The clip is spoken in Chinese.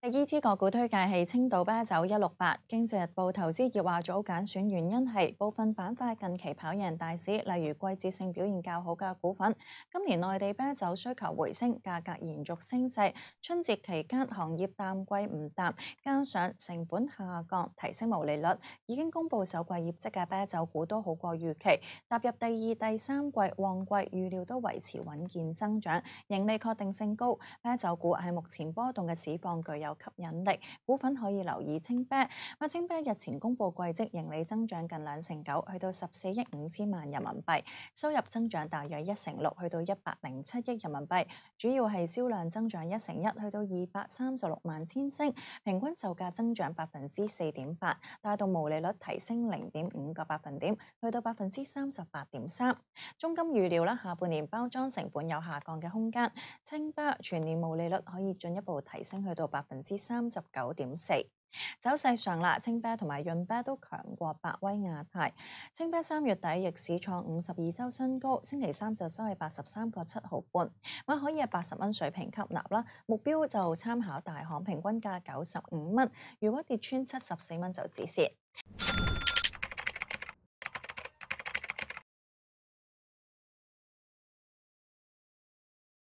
第二支个股推介系青岛啤酒一六八。经济日报投资业话组拣选原因系部分板块近期跑赢大市，例如季节性表现较好嘅股份。今年内地啤酒需求回升，价格延续升势。春节期间行业淡季唔淡，加上成本下降，提升毛利率。已经公布首季业绩嘅啤酒股都好过预期，踏入第二、第三季旺季，预料都维持稳健增长，盈利确定性高。啤酒股系目前波动嘅市况具有。有吸引力，股份可以留意清北。清北日前公布季绩，盈利增长近两成九，去到十四亿五千万人民币，收入增长大约一成六，去到一百零七亿人民币，主要系销量增长一成一，去到二百三十六万千升，平均售价增长百分之四点八，带动毛利率提升零点五个百分点，去到百分之三十八点三。中金预料啦，下半年包装成本有下降嘅空间，清北全年毛利率可以进一步提升去到百分。之三十九点四，走势上啦，清啤同埋润啤都强过百威亚太。清啤三月底逆市创五十二周新高，星期三就收喺八十三个七毫半，咁可以喺八十蚊水平吸纳啦。目标就参考大行平均价九十五蚊，如果跌穿七十四蚊就止蚀。